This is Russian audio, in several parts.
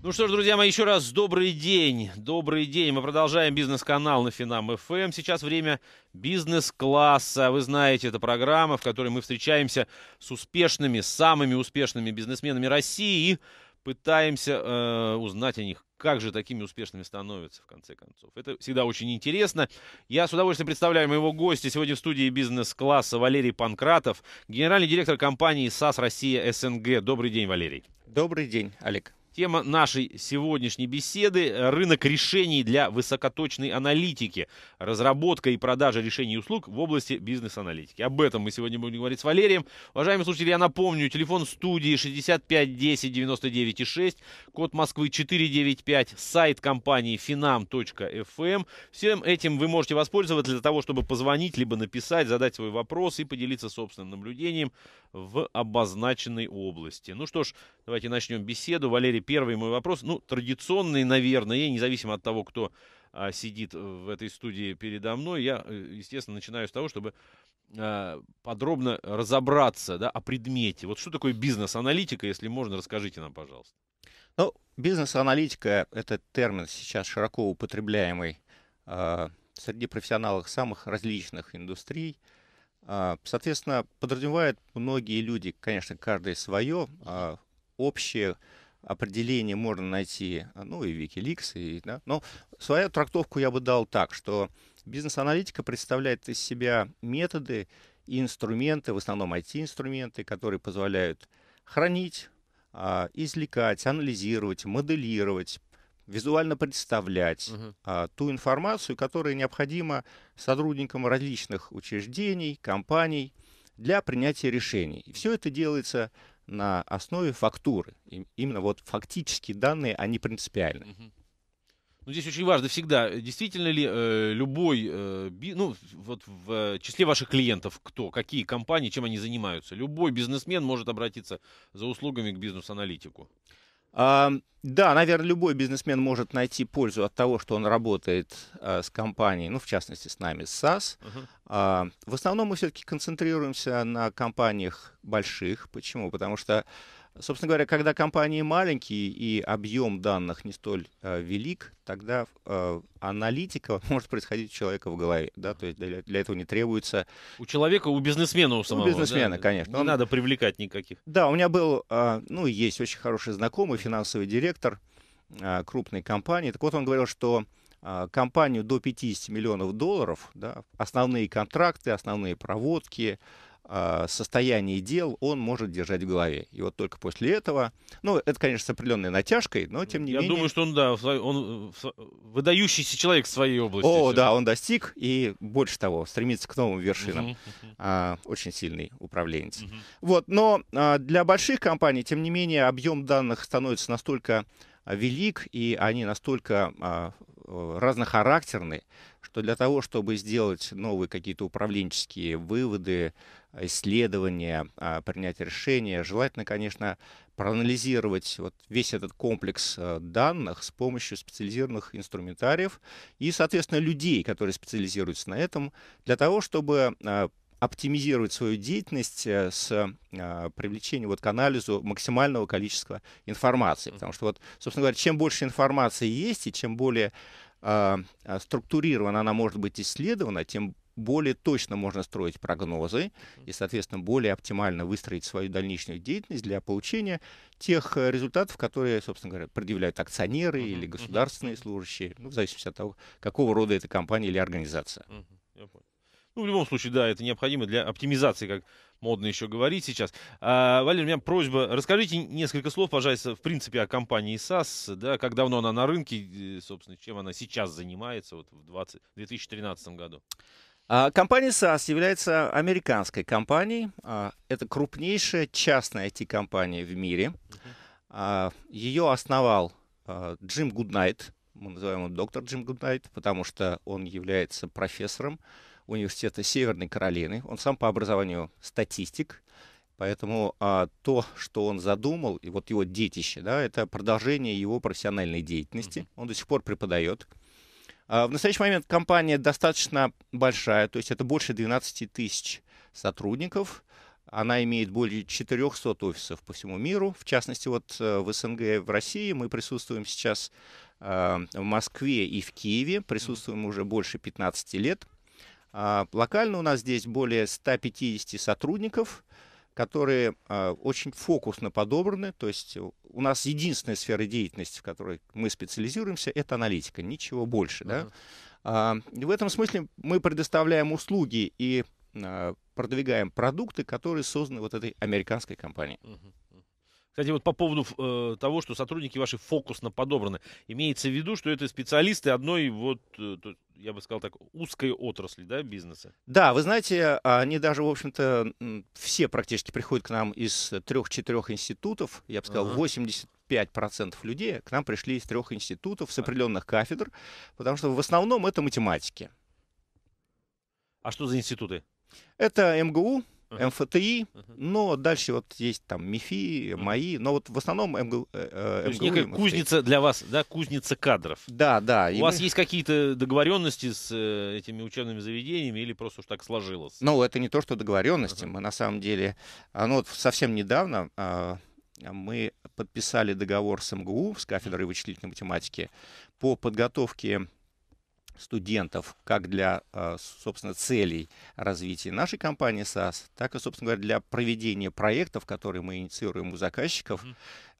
Ну что ж, друзья мои, еще раз добрый день. Добрый день. Мы продолжаем бизнес-канал на Финам ФМ. Эм. Сейчас время бизнес-класса. Вы знаете, это программа, в которой мы встречаемся с успешными, самыми успешными бизнесменами России и пытаемся э, узнать о них, как же такими успешными становятся, в конце концов. Это всегда очень интересно. Я с удовольствием представляю моего гостя. Сегодня в студии бизнес-класса Валерий Панкратов, генеральный директор компании САС Россия СНГ. Добрый день, Валерий. Добрый день, Олег. Тема нашей сегодняшней беседы э, – рынок решений для высокоточной аналитики, разработка и продажа решений и услуг в области бизнес-аналитики. Об этом мы сегодня будем говорить с Валерием. Уважаемые слушатели, я напомню, телефон студии 65 10 99 6, код Москвы 495, сайт компании finam.fm. Эм. Всем этим вы можете воспользоваться для того, чтобы позвонить, либо написать, задать свой вопрос и поделиться собственным наблюдением в обозначенной области. Ну что ж, давайте начнем беседу. Валерий первый мой вопрос, ну, традиционный, наверное, независимо от того, кто а, сидит в этой студии передо мной, я, э, естественно, начинаю с того, чтобы а, подробно разобраться да, о предмете. Вот что такое бизнес-аналитика, если можно, расскажите нам, пожалуйста. Ну, бизнес-аналитика — это термин сейчас широко употребляемый а, среди профессионалов самых различных индустрий. А, соответственно, подразумевает многие люди, конечно, каждое свое, а, общее определение можно найти, а, ну и Wikileaks, и, да, но свою трактовку я бы дал так, что бизнес-аналитика представляет из себя методы и инструменты, в основном IT-инструменты, которые позволяют хранить, а, извлекать, анализировать, моделировать, визуально представлять угу. а, ту информацию, которая необходима сотрудникам различных учреждений, компаний для принятия решений. И все это делается на основе фактуры. И именно вот фактические данные, они а принципиальны. Ну, здесь очень важно всегда, действительно ли э, любой, э, би, ну, вот в э, числе ваших клиентов кто, какие компании, чем они занимаются, любой бизнесмен может обратиться за услугами к бизнес-аналитику. Да, наверное, любой бизнесмен может найти пользу от того, что он работает а, с компанией, ну, в частности, с нами, с SAS. Uh-huh. А, в основном мы все-таки концентрируемся на компаниях больших. Почему? Потому что Собственно говоря, когда компании маленькие и объем данных не столь э, велик, тогда э, аналитика может происходить у человека в голове. Да? То есть для, для этого не требуется... У человека, у бизнесмена у самого. У бизнесмена, да? конечно. Не Он... надо привлекать никаких. Да, у меня был, э, ну, есть очень хороший знакомый, финансовый директор э, крупной компании. Так вот, он говорил, что э, компанию до 50 миллионов долларов, да, основные контракты, основные проводки, а, состоянии дел он может держать в голове. И вот только после этого, ну, это, конечно, с определенной натяжкой, но тем не Я менее... Я думаю, что он, да, он э, выдающийся человек в своей области. О, все. да, он достиг, и больше того, стремится к новым вершинам. Uh-huh, uh-huh. А, очень сильный управленец. Uh-huh. Вот, но а, для больших компаний, тем не менее, объем данных становится настолько а, велик, и они настолько а, Э, разнохарактерны, что для того, чтобы сделать новые какие-то управленческие выводы, исследования, а, принять решения, желательно, конечно, проанализировать вот весь этот комплекс э, данных с помощью специализированных инструментариев и, соответственно, людей, которые специализируются на этом, для того, чтобы а, оптимизировать свою деятельность э, с э, привлечением вот к анализу максимального количества информации. Потому что, вот, собственно говоря, чем больше информации есть и чем более а, а, структурирована она может быть исследована, тем более точно можно строить прогнозы и, соответственно, более оптимально выстроить свою дальнейшую деятельность для получения тех э, результатов, которые, собственно говоря, предъявляют акционеры или государственные служащие, ну, в зависимости от того, какого рода эта компания или организация. Я понял. Ну, в любом случае, да, это необходимо для оптимизации, как модно еще говорить сейчас. А, Валерий, у меня просьба, расскажите несколько слов, пожалуйста, в принципе, о компании SAS, да, как давно она на рынке, собственно, чем она сейчас занимается вот в 20, 2013 году. А, компания SAS является американской компанией. А, это крупнейшая частная IT-компания в мире. А, Ее основал Джим Гуднайт. Мы называем его доктор Джим Гуднайт, потому что он является профессором университета Северной Каролины. Он сам по образованию статистик, поэтому а, то, что он задумал, и вот его детище, да, это продолжение его профессиональной деятельности. Mm-hmm. Он до сих пор преподает. А, в настоящий момент компания достаточно большая, то есть это больше 12 тысяч сотрудников. Она имеет более 400 офисов по всему миру. В частности, вот э, в СНГ, в России мы присутствуем сейчас а, в Москве и в Киеве. Присутствуем уже больше 15 лет. А, локально у нас здесь более 150 сотрудников, которые а, очень фокусно подобраны. То есть у нас единственная сфера деятельности, в которой мы специализируемся, это аналитика, ничего больше. Uh-huh. Да? А, в этом смысле мы предоставляем услуги и продвигаем продукты, которые созданы вот этой американской компанией. Uh-huh. Кстати, вот по поводу э, того, что сотрудники ваши фокусно подобраны, имеется в виду, что это специалисты одной вот, э, я бы сказал так, узкой отрасли, да, бизнеса? Да, вы знаете, они даже, в общем-то, все практически приходят к нам из трех-четырех институтов, я бы сказал, ага. 85% людей к нам пришли из трех институтов с а. определенных кафедр, потому что в основном это математики. А что за институты? Это МГУ, МФТИ, но дальше вот есть там МИФИ, МАИ, но вот в основном МГУ. Э, э То есть некая МФТИ. кузница для вас, да, кузница кадров. Да, да. У вас мы... есть какие-то договоренности с э, этими учебными заведениями или просто уж так сложилось? Ну, это не то, что договоренности. Uh-huh. Мы на самом деле, а, ну вот совсем недавно а, мы подписали договор с МГУ, с кафедрой вычислительной математики, по подготовке студентов как для, а, собственно, целей развития нашей компании SaaS, так и, собственно говоря, для проведения проектов, которые мы инициируем у заказчиков.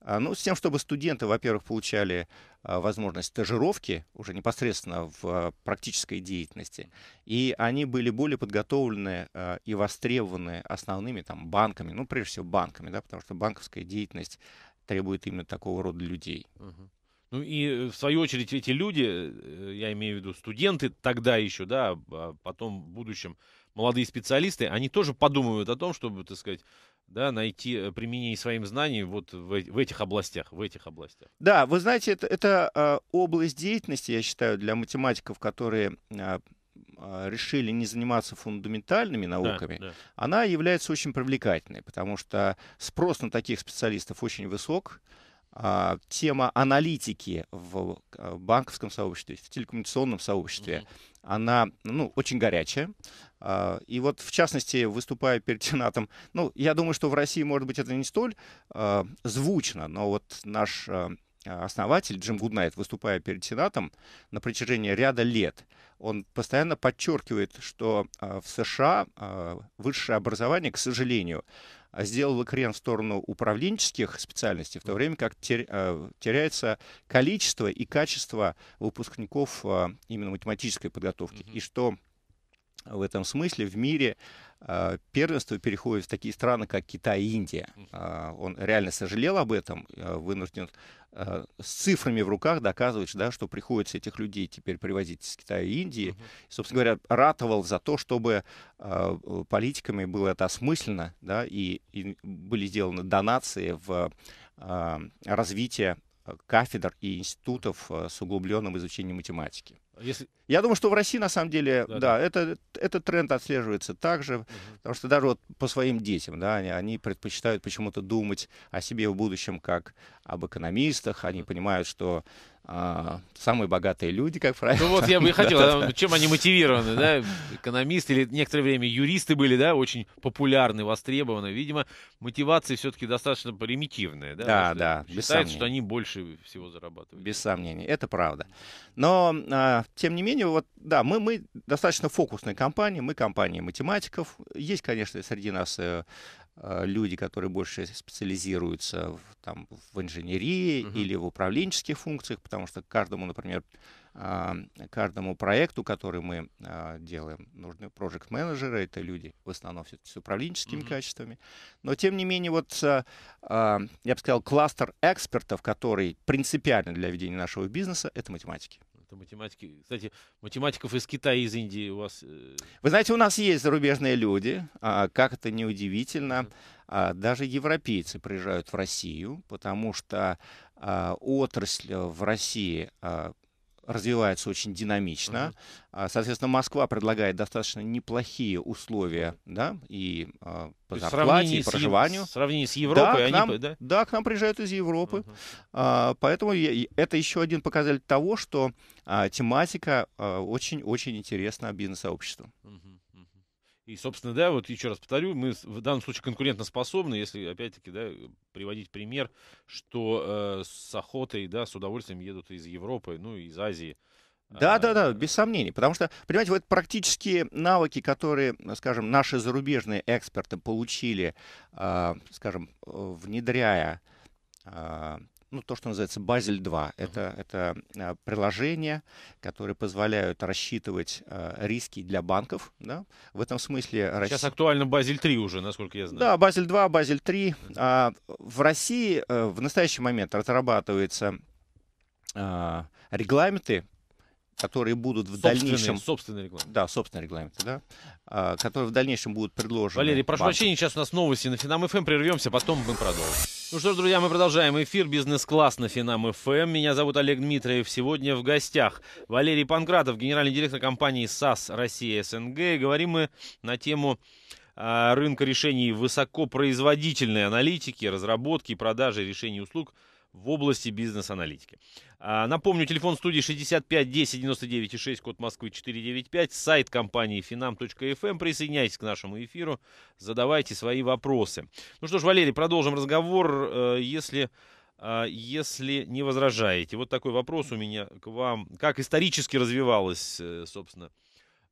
А, ну, с тем, чтобы студенты, во-первых, получали а, возможность стажировки уже непосредственно в практической деятельности, и они были более подготовлены и востребованы основными там банками, ну, прежде всего банками, да, потому что банковская деятельность требует именно такого рода людей. Mm-hmm. Ну и э, в свою очередь эти люди, э, я имею в виду студенты тогда еще, да, а потом в будущем молодые специалисты, они тоже подумают о том, чтобы, так сказать, да, найти э, применение своим знаниям вот в, в этих областях, в этих областях. Да, вы знаете, это, это э, область деятельности, я считаю, для математиков, которые э, решили не заниматься фундаментальными науками, да, да. она является очень привлекательной, потому что спрос на таких специалистов очень высок. А, тема аналитики в банковском сообществе, в телекоммуникационном сообществе, mm-hmm. она ну, очень горячая. А, и вот, в частности, выступая перед Сенатом, ну, я думаю, что в России, может быть, это не столь а, звучно, но вот наш основатель Джим Гуднайт, выступая перед Сенатом на протяжении ряда лет, он постоянно подчеркивает, что в США высшее образование, к сожалению, а сделала крен в сторону управленческих специальностей, в то время как э, теряется количество и качество выпускников а, именно математической подготовки. Mm-hmm. И что в этом смысле в мире а, первенство переходит в такие страны, как Китай и Индия. А, он реально сожалел об этом, а, вынужден с цифрами в руках доказывать, да, что приходится этих людей теперь привозить из Китая и Индии. Uh-huh. Собственно говоря, ратовал за то, чтобы политиками было это осмысленно, да, и, и были сделаны донации в развитие кафедр и институтов с углубленным изучением математики. Если... Я думаю, что в России на самом деле, да, да, да. Это, этот тренд отслеживается также, угу. потому что даже вот по своим детям, да, они, они предпочитают почему-то думать о себе в будущем как об экономистах, они понимают, что а, самые богатые люди, как правило. Ну вот я бы и хотел, да, а, да. чем они мотивированы, да? Экономисты или некоторое время юристы были, да, очень популярны, востребованы. Видимо, мотивации все-таки достаточно примитивные, да? Да, да. Считают, без что они больше всего зарабатывают. Без сомнений, это правда. Но а, тем не менее, вот, да, мы, мы достаточно фокусная компания, мы компания математиков. Есть, конечно, среди нас э, э, люди, которые больше специализируются в, там, в инженерии uh-huh. или в управленческих функциях, потому что каждому, например, а, каждому проекту, который мы а, делаем, нужны проект-менеджеры, это люди в основном с управленческими uh-huh. качествами. Но, тем не менее, вот, э, а, я бы сказал, кластер экспертов, который принципиально для ведения нашего бизнеса, это математики. Это математики. Кстати, математиков из Китая, из Индии у вас... Э, Вы знаете, у нас есть зарубежные люди. А, как это неудивительно. А, даже европейцы приезжают в Россию, потому что а, отрасль в России развивается очень динамично. Uh-huh. Соответственно, Москва предлагает достаточно неплохие условия, да, и а, по То зарплате, и проживанию. В сравнении с Европой, да, они, к нам, да? да, к нам приезжают из Европы. Uh-huh. поэтому это еще один показатель того, что тематика очень-очень интересна бизнес-сообществу. Uh-huh. И, собственно, да, вот еще раз повторю, мы в данном случае конкурентоспособны, если, опять-таки, да, приводить пример, что э, с охотой, да, с удовольствием едут из Европы, ну, из Азии. Да, да, да, а, без сомнений. Потому что, понимаете, вот практические навыки, которые, скажем, наши зарубежные эксперты получили, а, скажем, внедряя а, ну, то, что называется Базель 2. Это, uh-huh. это а, приложения, которые позволяют рассчитывать э, риски для банков. Да? В этом смысле... Сейчас Россия... актуально Базель 3 уже, насколько я знаю. Да, Базель 2, Базель 3. Uh-huh. А, в России э, в настоящий момент разрабатывается э, регламенты которые будут в дальнейшем... Собственные регламенты. Да, собственные регламенты, да. А, которые в дальнейшем будут предложены... Валерий, прошу банку. прощения, сейчас у нас новости на Финам ФМ, эм, прервемся, потом мы продолжим. Ну что ж, друзья, мы продолжаем эфир «Бизнес-класс» на Финам ФМ. Эм. Меня зовут Олег Дмитриев. Сегодня в гостях Валерий Панкратов, генеральный директор компании САС Россия СНГ. И говорим мы на тему а, рынка решений высокопроизводительной аналитики, разработки и продажи решений услуг – в области бизнес-аналитики. А, напомню, телефон студии 65 10 99 6, код Москвы 495, сайт компании finam.fm. Эм. Присоединяйтесь к нашему эфиру, задавайте свои вопросы. Ну что ж, Валерий, продолжим разговор. Э, если э, если не возражаете. Вот такой вопрос у меня к вам. Как исторически развивалось, э, собственно,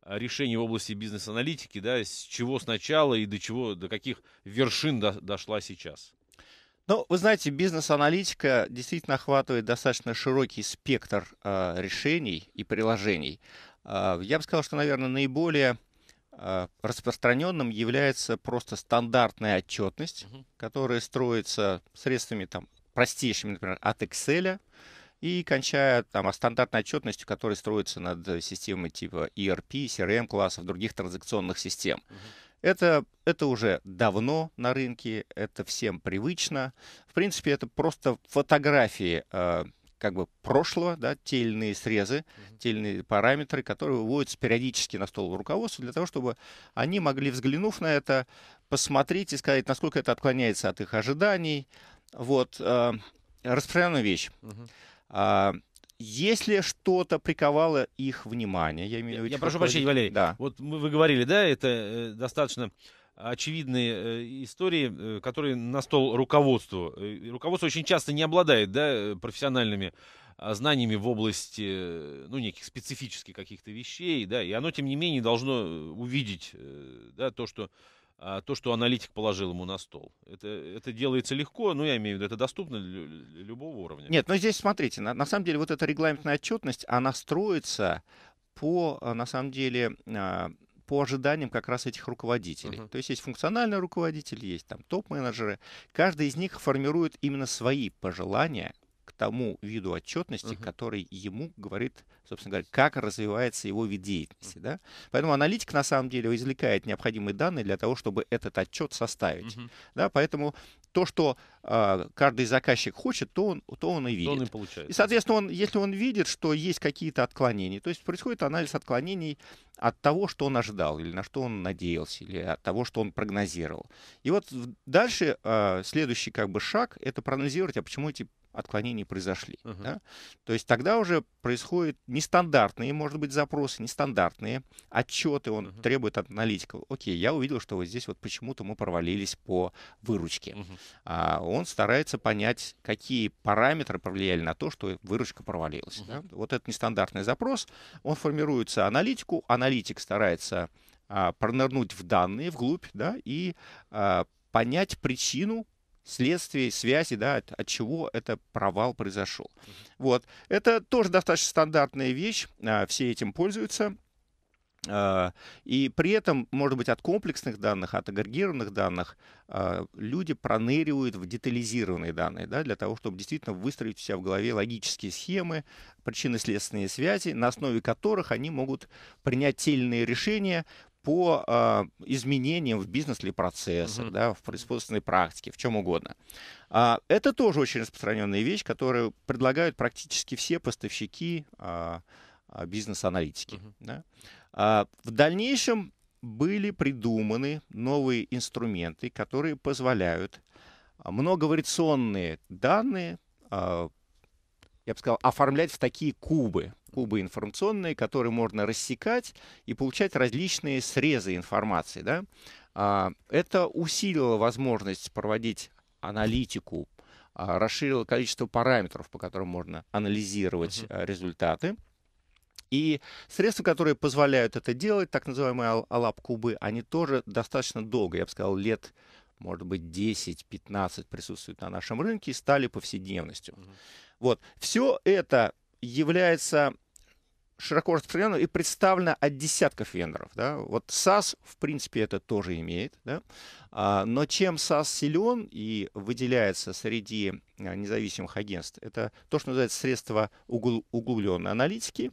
решение в области бизнес-аналитики, да, с чего сначала и до чего, до каких вершин дошла сейчас? Ну, вы знаете, бизнес-аналитика действительно охватывает достаточно широкий спектр э, решений и приложений. Э, я бы сказал, что, наверное, наиболее э, а, распространенным является просто стандартная отчетность, угу. которая строится средствами там, простейшими, например, от Excel и кончая там, стандартной отчетностью, которая строится над системой типа ERP, CRM-классов, других транзакционных систем. Угу. Это, это уже давно на рынке, это всем привычно. В принципе, это просто фотографии э, как бы прошлого, да, те или иные срезы, mm-hmm. те или иные параметры, которые выводятся периодически на стол руководства для того, чтобы они могли, взглянув на это, посмотреть и сказать, насколько это отклоняется от их ожиданий. Вот, э, распространенная вещь. Mm-hmm если что-то приковало их внимание, я имею в виду... Я, прошу прощения, Валерий, да. вот мы, вы говорили, да, это э, достаточно очевидные э, истории, э, которые на стол руководству. Руководство очень часто не обладает да, профессиональными а, знаниями в области ну, неких специфических каких-то вещей, да, и оно, тем не менее, должно увидеть да, то, что а, то, что аналитик положил ему на стол. Это, это делается легко, но ну, я имею в виду, это доступно любого уровня. Нет, но здесь смотрите, на, на самом деле вот эта регламентная отчетность, она строится по, э, на самом деле, а, по ожиданиям как раз этих руководителей. Uh-huh. То есть есть функциональный руководитель, есть там топ-менеджеры. Каждый из них формирует именно свои пожелания тому виду отчетности, uh-huh. который ему говорит, собственно говоря, как развивается его вид деятельности. Да? Поэтому аналитик на самом деле извлекает необходимые данные для того, чтобы этот отчет составить. Uh-huh. Да? Поэтому то, что э, каждый заказчик хочет, то он, то он и видит. То он и, получает. и, соответственно, он, если он видит, что есть какие-то отклонения, то есть происходит анализ отклонений от того, что он ожидал, или на что он надеялся, или от того, что он прогнозировал. И вот дальше э, следующий как бы шаг — это проанализировать, а почему эти отклонения произошли. Uh-huh. Да? То есть тогда уже происходят нестандартные, может быть, запросы, нестандартные отчеты, он uh-huh. требует от аналитика. Окей, я увидел, что вот здесь вот почему-то мы провалились по выручке. Uh-huh. А он старается понять, какие параметры повлияли на то, что выручка провалилась. Uh-huh. Да? Вот этот нестандартный запрос, он формируется аналитику, аналитик старается а, пронырнуть в данные, вглубь, да, и а, понять причину следствий, связи, да, от, от чего это провал произошел. Вот. Это тоже достаточно стандартная вещь, а, все этим пользуются. А, и при этом, может быть, от комплексных данных, от агрегированных данных а, люди проныривают в детализированные данные, да, для того, чтобы действительно выстроить у себя в голове логические схемы, причины, следственные связи, на основе которых они могут принять те решения, по э, изменениям в бизнес или процессах, uh-huh. да, в производственной практике, в чем угодно. А, это тоже очень распространенная вещь, которую предлагают практически все поставщики а, а бизнес-аналитики. Uh-huh. Да. А, в дальнейшем были придуманы новые инструменты, которые позволяют а, многовариационные данные, а, я бы сказал, оформлять в такие кубы, кубы информационные, которые можно рассекать и получать различные срезы информации. Да? А, это усилило возможность проводить аналитику, а, расширило количество параметров, по которым можно анализировать uh-huh. результаты. И средства, которые позволяют это делать, так называемые алап-кубы, они тоже достаточно долго, я бы сказал, лет может быть, 10-15 присутствуют на нашем рынке и стали повседневностью. Uh-huh. Вот. Все это является широко распространена и представлена от десятков вендоров. Да? Вот SAS, в принципе, это тоже имеет. Да? А, но чем SAS силен и выделяется среди а, независимых агентств, это то, что называется средство угл углубленной аналитики.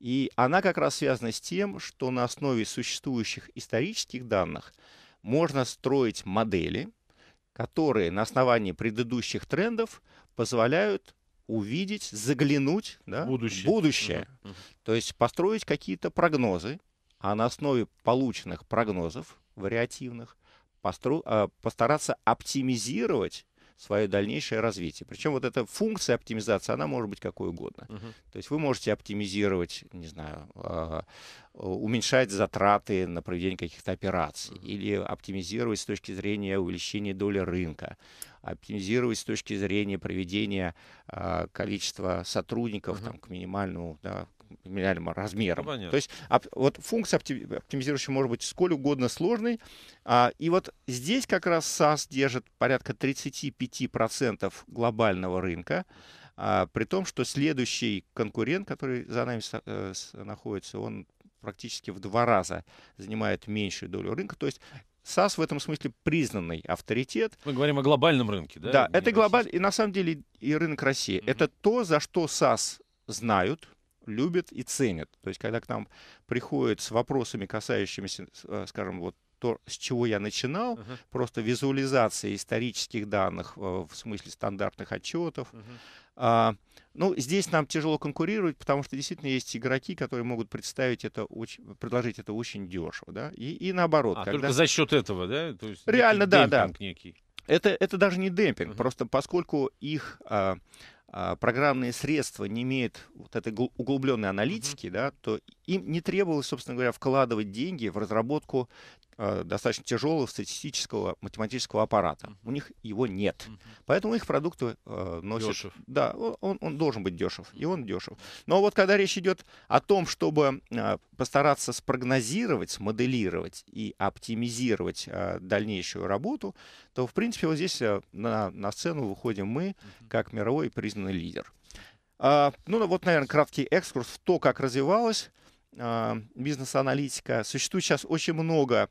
И она как раз связана с тем, что на основе существующих исторических данных можно строить модели, которые на основании предыдущих трендов позволяют увидеть, заглянуть да, будущее. будущее. Uh-huh. То есть построить какие-то прогнозы, а на основе полученных прогнозов вариативных постро... Э, постараться оптимизировать свое дальнейшее развитие. Причем вот эта функция оптимизации, она может быть какой угодно. Угу. То есть вы можете оптимизировать, не знаю, а, уменьшать затраты на проведение каких-то операций или оптимизировать с точки зрения увеличения доли рынка, оптимизировать с точки зрения проведения а, количества сотрудников uh-huh. там, к минимальному, да, меняли размером. Ну, То есть оп- вот функция оптимизирующая может быть сколь угодно сложной. А, и вот здесь как раз SAS держит порядка 35% глобального рынка. А, при том, что следующий конкурент, который за нами э, с, находится, он практически в два раза занимает меньшую долю рынка. То есть САС в этом смысле признанный авторитет. Мы говорим о глобальном рынке, да? Да, это глобальный, и на самом деле и рынок России. Угу. Это то, за что САС знают, любят и ценят. То есть, когда к нам приходят с вопросами, касающимися, э, скажем, вот то, с чего я начинал, uh -huh. просто визуализация исторических данных э, в смысле стандартных отчетов. Uh -huh. а, ну, здесь нам тяжело конкурировать, потому что действительно есть игроки, которые могут представить это очень, предложить это очень дешево, да, и, и наоборот. А когда... только за счет этого, да? То есть Реально, да, да. Некий. Это, это даже не демпинг, uh -huh. просто поскольку их а, а, программные средства не имеют вот этой углубленной аналитики, mm-hmm. да, то им не требовалось, собственно говоря, вкладывать деньги в разработку Э, достаточно тяжелого статистического математического аппарата. У них его нет. Поэтому их продукты э, носят... Дешев. Да, он, он должен быть дешев, и он дешев. Но вот когда речь идет о том, чтобы э, постараться спрогнозировать, смоделировать и оптимизировать дальнейшую работу, то, в принципе, вот здесь на, на сцену выходим мы, как мировой признанный лидер. А, ну, вот, наверное, краткий экскурс в то, как развивалась бизнес-аналитика. Существует сейчас очень много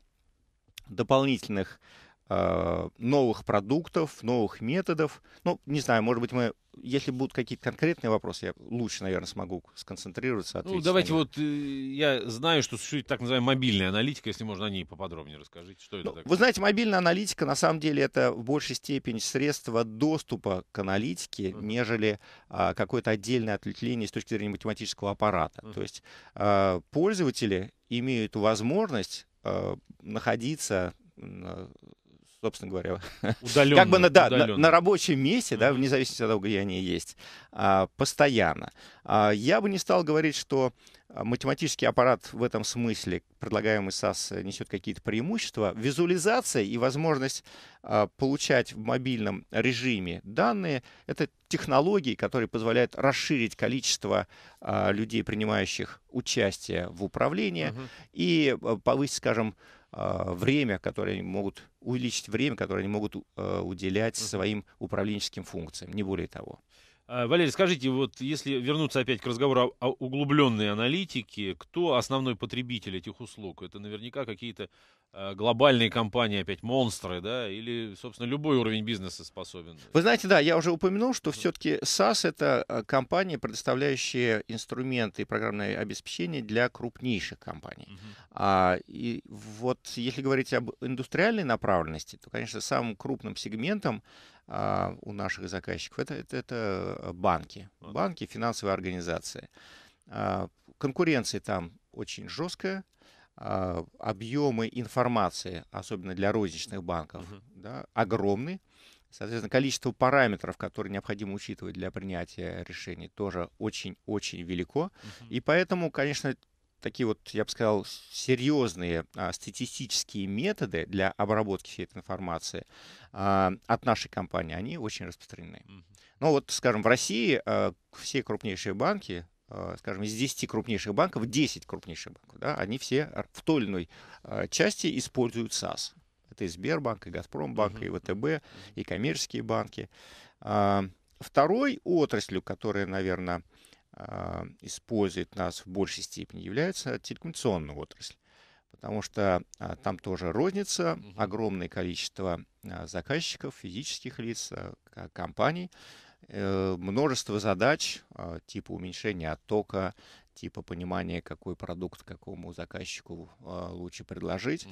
дополнительных а, новых продуктов, новых методов. Ну, не знаю, может быть, мы, если будут какие-то конкретные вопросы, я лучше, наверное, смогу сконцентрироваться. Ну, давайте вот, э, я знаю, что существует так называемая мобильная аналитика, если можно о ней поподробнее расскажите, что ну, это такое. Вы знаете, мобильная аналитика, на самом деле, это в большей степени средство доступа к аналитике, uh-huh. нежели а, какое-то отдельное отвлечение с точки зрения математического аппарата. Uh-huh. То есть а, пользователи имеют возможность Э, находиться собственно говоря, удаленно, как бы на, да, на, на рабочем месте, да, вне зависимости от того, где они есть, а, постоянно. А, я бы не стал говорить, что а, математический аппарат в этом смысле, предлагаемый САС э, несет какие-то преимущества. Визуализация и возможность а, получать в мобильном режиме данные — это технологии, которые позволяют расширить количество а, людей, принимающих участие в управлении, угу. и повысить, скажем, время, которое они могут увеличить время, которое они могут э, уделять своим управленческим функциям, не более того. А, Валерий, скажите, вот если вернуться опять к разговору о, углубленной аналитике, кто основной потребитель этих услуг? Это наверняка какие-то а, глобальные компании, опять монстры, да, или, собственно, любой уровень бизнеса способен? Вы знаете, да, я уже упомянул, что все-таки SaaS — это а, компания, предоставляющая инструменты и программное обеспечение для крупнейших компаний. Угу. А, и вот если говорить об индустриальной направленности, то, конечно, самым крупным сегментом а, у наших заказчиков, это, это, это банки. Банки, финансовые организации. А, конкуренция там очень жесткая. А, объемы информации, особенно для розничных банков, uh да, огромны. Соответственно, количество параметров, которые необходимо учитывать для принятия решений, тоже очень-очень велико. uh И поэтому, конечно, такие вот, я бы сказал, серьезные а, статистические методы для обработки всей этой информации а, от нашей компании, они очень распространены. mm Ну вот, скажем, в России а, все крупнейшие банки, скажем, из 10 крупнейших банков, 10 крупнейших банков, да, они все в той или иной части используют САС. Это и Сбербанк, и Газпромбанк, и ВТБ, и коммерческие банки. Второй отраслью, которая, наверное, а, использует нас в большей степени, является телекоммуникационная отрасль. Потому что а, там тоже розница, огромное количество а, заказчиков, физических лиц, компаний, э, множество задач типа уменьшения оттока, типа понимания, какой продукт какому заказчику лучше предложить.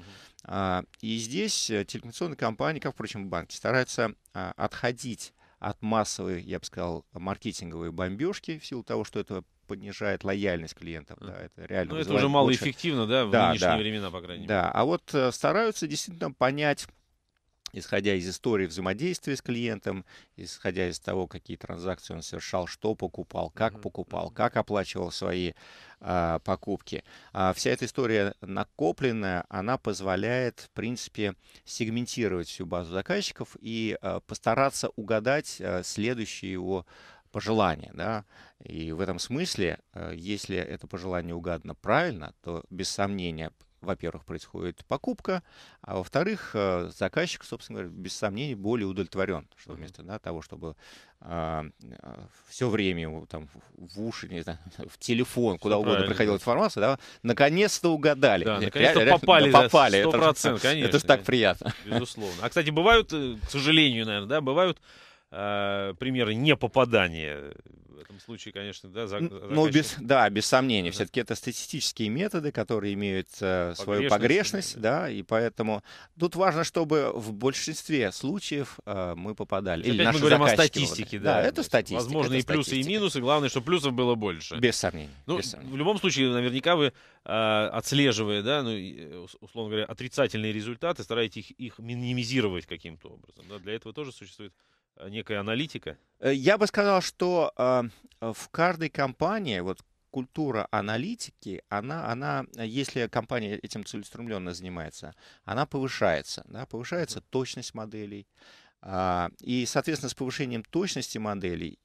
Uh-huh. И здесь э, телекоммуникационные компании, как, впрочем, банки, стараются отходить от массовой, я бы сказал, маркетинговой бомбежки в силу того, что это понижает лояльность клиентов. Да, это реально. Ну, это уже малоэффективно, больше... да, в да, нынешние да, времена, по крайней мере. Да, а вот э, стараются действительно понять исходя из истории взаимодействия с клиентом, исходя из того, какие транзакции он совершал, что покупал, как покупал, как оплачивал свои а, покупки. А, вся эта история накопленная, она позволяет, в принципе, сегментировать всю базу заказчиков и а, постараться угадать а, следующие его пожелание, да, и в этом смысле, а, если это пожелание угадано правильно, то без сомнения во-первых, происходит покупка, а во-вторых, э, заказчик, собственно говоря, без сомнений более удовлетворен, что вместо да, того, чтобы а, а все время там, в уши, не знаю, в телефон, все куда правильно. угодно приходила информация, да, наконец-то угадали. Да, наконец-то попали, да, попали. 100%, это, конечно. Это же так приятно. Безусловно. А, кстати, бывают, э, к сожалению, наверное, да, бывают э, примеры непопадания в этом случае, конечно, да, за, Ну, без, да, без сомнения. Да. Все-таки это статистические методы, которые имеют э, свою погрешность, да. да, и поэтому тут важно, чтобы в большинстве случаев э, мы попадали. Опять Или мы говорим о статистике, да. Да, это статистика. Возможно, это и плюсы, статистика. и минусы. Главное, чтобы плюсов было больше. Без сомнения. Ну, без сомнения. в любом случае, наверняка вы, э, отслеживая, да, ну, э, условно говоря, отрицательные результаты, стараетесь их, их минимизировать каким-то образом. Да? Для этого тоже существует Э, некая аналитика? Э, я бы сказал, что э, в каждой компании, вот культура аналитики, она, она, если компания этим целеустремленно занимается, она повышается, да, повышается точность моделей, а, и, соответственно, с повышением точности моделей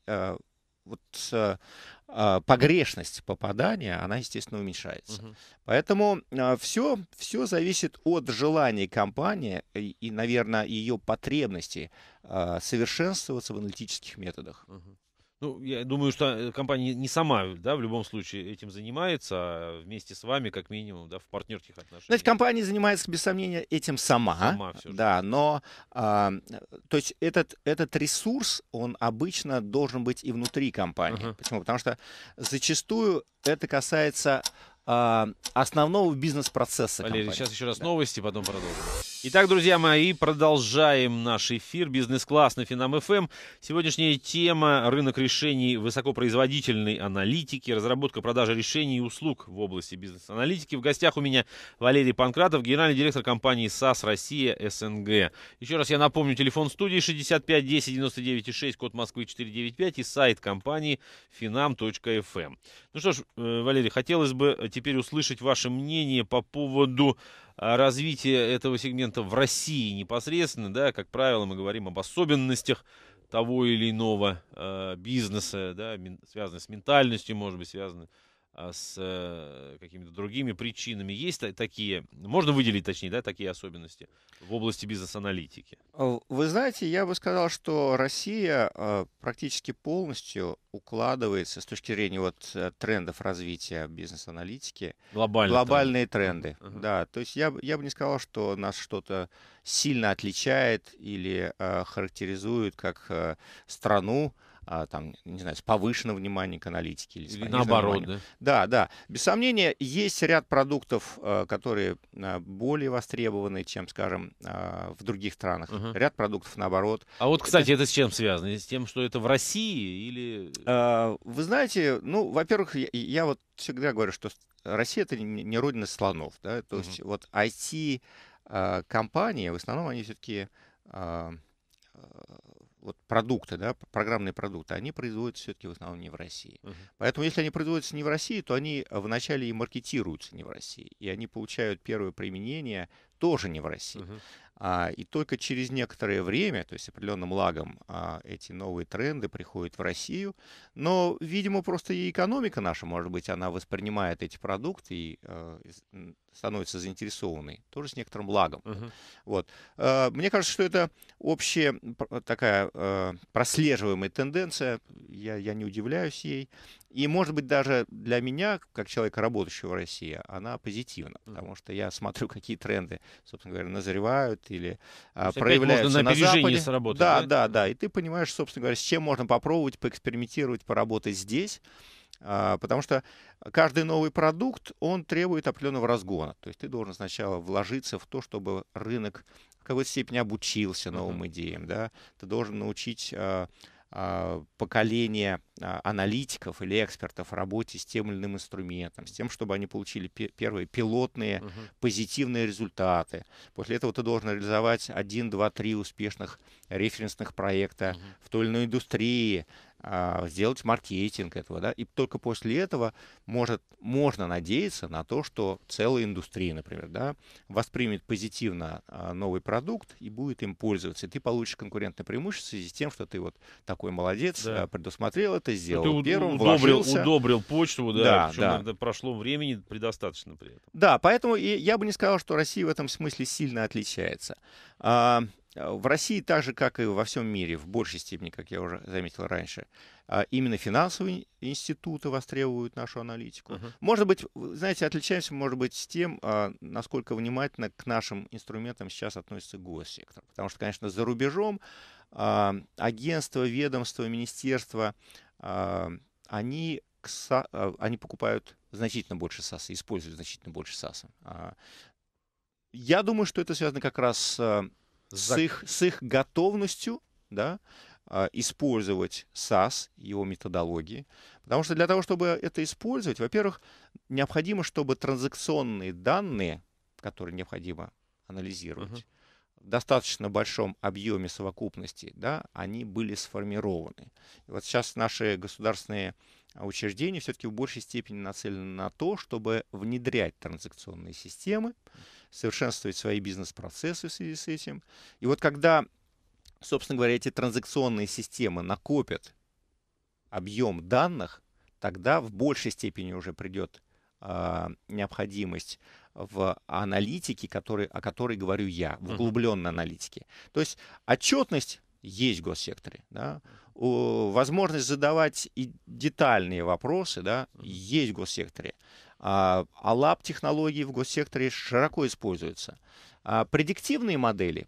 вот э, а, погрешность попадания, она, естественно, уменьшается. Угу. Поэтому все, а, все зависит от желания компании и, наверное, ее потребности а, совершенствоваться в аналитических методах. Угу. Ну, я думаю, что э, компания не сама, да, в любом случае этим занимается, а вместе с вами, как минимум, да, в партнерских отношениях. Значит, компания занимается, без сомнения, этим сама. Сама все же. Да, но, а, то есть этот, этот ресурс, он обычно должен быть и внутри компании. Uh-huh. Почему? Потому что зачастую это касается а, основного бизнес-процесса Валерий, компании. сейчас еще раз да. новости, потом продолжим. Итак, друзья мои, продолжаем наш эфир «Бизнес-класс» на Финам-ФМ. Сегодняшняя тема – рынок решений высокопроизводительной аналитики, разработка продажи решений и услуг в области бизнес-аналитики. В гостях у меня Валерий Панкратов, генеральный директор компании САС Россия СНГ. Еще раз я напомню, телефон студии 65 10 99 6, код Москвы 495 и сайт компании finam.fm. Эм. Ну что ж, э, Валерий, хотелось бы теперь услышать ваше мнение по поводу а, развитие этого сегмента в России непосредственно, да, как правило, мы говорим об особенностях того или иного э, бизнеса, да, связанных с ментальностью, может быть, связанных а, с э, какими-то другими причинами. Есть такие, можно выделить точнее, да, такие особенности в области бизнес-аналитики? Э, вы знаете, я бы сказал, что Россия э, практически полностью укладывается с точки зрения вот трендов развития бизнес-аналитики. Глобальные, глобальные тренды. тренды uh-huh. Да, то есть я, я бы не сказал, что нас что-то сильно отличает или характеризует как страну, а, там, не знаю, с повышенным вниманием к аналитике. Или, или наоборот, вниманием. да? Да, да. Без сомнения, есть ряд продуктов, э, которые а, более востребованы, чем, скажем, а, в других странах. Угу. Ряд продуктов, наоборот. А вот, э, кстати, это, с чем связано? С тем, что это в России или... Вы знаете, ну, во-первых, я, я вот всегда говорю, что Россия — это не родина слонов. Да? То угу. есть вот IT-компании, в основном они все-таки вот продукты, да, программные продукты, они производятся все-таки в основном не в России. Uh-huh. Поэтому, если они производятся не в России, то они э, вначале и маркетируются не в России. И они получают первое применение тоже не в России. Угу. А, и только через некоторое время, то есть определенным лагом, а, эти новые тренды приходят в Россию. Но, видимо, просто и экономика наша, может быть, она воспринимает эти продукты и а, становится заинтересованной, тоже с некоторым лагом. Uh-huh. Вот. А, мне кажется, что это общая такая а, прослеживаемая тенденция, я, я не удивляюсь ей. И, может быть, даже для меня, как человека, работающего в России, она позитивна, потому что я смотрю, какие тренды, собственно говоря, назревают или а, проявляются на, на Западе. Сработать, да, да, да, да. И ты понимаешь, собственно говоря, с чем можно попробовать, поэкспериментировать, поработать здесь. А, потому что каждый новый продукт, он требует определенного разгона. То есть ты должен сначала вложиться в то, чтобы рынок в какой-то степени обучился новым uh-huh. идеям. Да? Ты должен научить а, а, поколение а, аналитиков или экспертов в работе с тем или иным инструментом, с тем, чтобы они получили первые пилотные угу. позитивные результаты. После этого ты должен реализовать один, два, три успешных референсных проекта угу. в той или иной индустрии, а, сделать маркетинг этого, да, и только после этого может, можно надеяться на то, что целая индустрия, например, да, воспримет позитивно а, новый продукт и будет им пользоваться, и ты получишь конкурентное преимущество в связи с тем, что ты вот такой молодец, да. А, предусмотрел это, сделал Но ты первым, удобрил, удобрил почту, да, да, причем да. Это прошло времени предостаточно при этом. Да, поэтому и я бы не сказал, что Россия в этом смысле сильно отличается. А, в России, так же как и во всем мире, в большей степени, как я уже заметил раньше, а, именно финансовые институты востребуют нашу аналитику. Uh-huh. Может быть, знаете, отличаемся, может быть, с тем, а, насколько внимательно к нашим инструментам сейчас относится госсектор. Потому что, конечно, за рубежом агентства, ведомства, министерства, они, они покупают значительно больше САСа, используют значительно больше САСа. Я думаю, что это связано как раз с с, их, с их готовностью да, а, использовать SAS, его методологии. Потому что для того, чтобы это использовать, во-первых, необходимо, чтобы транзакционные данные, которые необходимо анализировать, uh-huh. в достаточно большом объеме совокупности, да, они были сформированы. И вот сейчас наши государственные а учреждения все-таки в большей степени нацелены на то, чтобы внедрять транзакционные системы, совершенствовать свои бизнес-процессы в связи с этим. И вот когда, собственно говоря, эти транзакционные системы накопят объем данных, тогда в большей степени уже придет э, а, необходимость в аналитике, который, о которой говорю я, в углубленной аналитике. То есть отчетность есть в госсекторе. Да? возможность задавать и детальные вопросы, да, есть в госсекторе. А, а лаб-технологии в госсекторе широко используются. А предиктивные модели,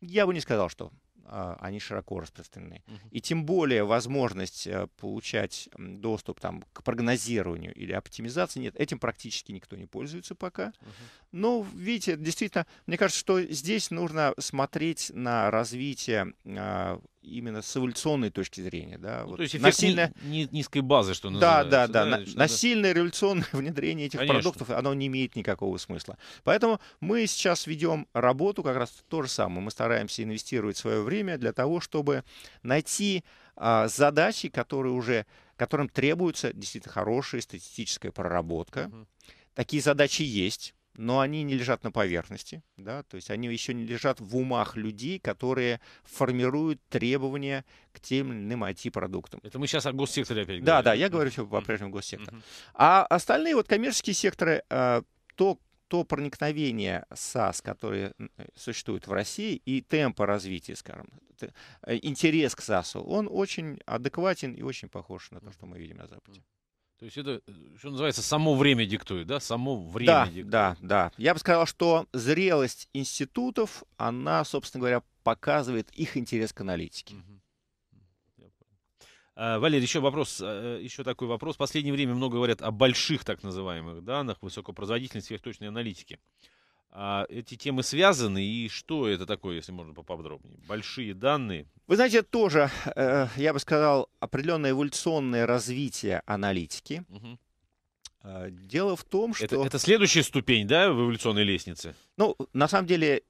я бы не сказал, что а, они широко распространены. Uh -huh. И тем более возможность э, получать доступ там, к прогнозированию или оптимизации нет. Этим практически никто не пользуется пока. Uh -huh. Но, видите, действительно, мне кажется, что здесь нужно смотреть на развитие а, именно с эволюционной точки зрения. Да, ну, вот то есть насильное... ни, ни, низкой базы, что называется. Да, да, да. да на, что насильное революционное внедрение этих Конечно. продуктов, оно не имеет никакого смысла. Поэтому мы сейчас ведем работу как раз то же самое. Мы стараемся инвестировать свое время для того, чтобы найти а, задачи, которые уже, которым требуется действительно хорошая статистическая проработка. Угу. Такие задачи есть но они не лежат на поверхности, да, то есть они еще не лежат в умах людей, которые формируют требования к тем или иным IT-продуктам. Это мы сейчас о госсекторе опять говорим. Да, да, я говорю все по-прежнему госсектор. Uh-huh. А остальные вот коммерческие секторы, э, то, то проникновение SaaS, которые существуют в России, и темпы развития, скажем, э, интерес к SaaS, он очень адекватен и очень похож на то, что мы видим на Западе. То есть это, э, что называется, само время диктует, да? Само время да, диктует. Да, да. Я бы сказал, что зрелость институтов, она, собственно говоря, показывает их интерес к аналитике. А, Валерий, еще вопрос, а, еще такой вопрос. В последнее время много говорят о больших так называемых данных, высокопроизводительной сверхточной аналитике. А эти темы связаны, и что это такое, если можно поподробнее? Большие данные? Вы знаете, это тоже, э, я бы сказал, определенное эволюционное развитие аналитики. Угу. Дело в том, что... Это, это следующая ступень, да, в эволюционной лестнице? Ну, на самом деле,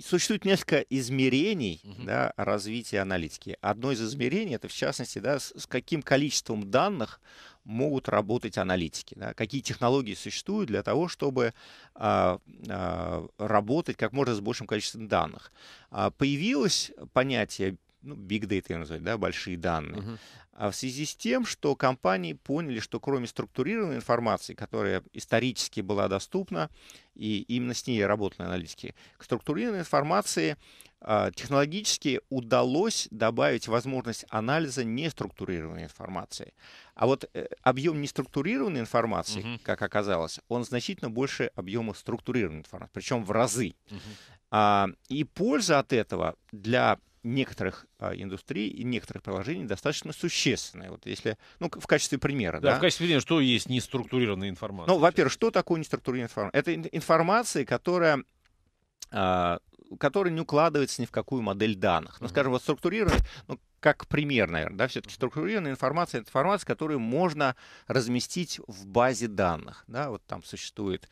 существует несколько измерений угу. да, развития аналитики. Одно из измерений это, в частности, да, с, с каким количеством данных могут работать аналитики, да, какие технологии существуют для того, чтобы а, а, работать как можно с большим количеством данных. А, появилось понятие ну, big data я называю, да, большие данные. Uh-huh. А в связи с тем, что компании поняли, что кроме структурированной информации, которая исторически была доступна, и именно с ней работали аналитики, к структурированной информации а, технологически удалось добавить возможность анализа неструктурированной информации. А вот э, объем неструктурированной информации, uh-huh. как оказалось, он значительно больше объема структурированной информации, причем в разы. Uh-huh. А, и польза от этого для некоторых а, индустрий и некоторых приложений достаточно существенная. Вот если, ну, в качестве примера. Да, да? в качестве примера, что есть неструктурированная информация? Ну, во-первых, что такое неструктурированная информация? Это информация, которая а, которая не укладывается ни в какую модель данных. Ну, скажем, вот структурированная, ну, как пример, наверное, да, все-таки структурированная информация — это информация, которую можно разместить в базе данных. Да, вот там существует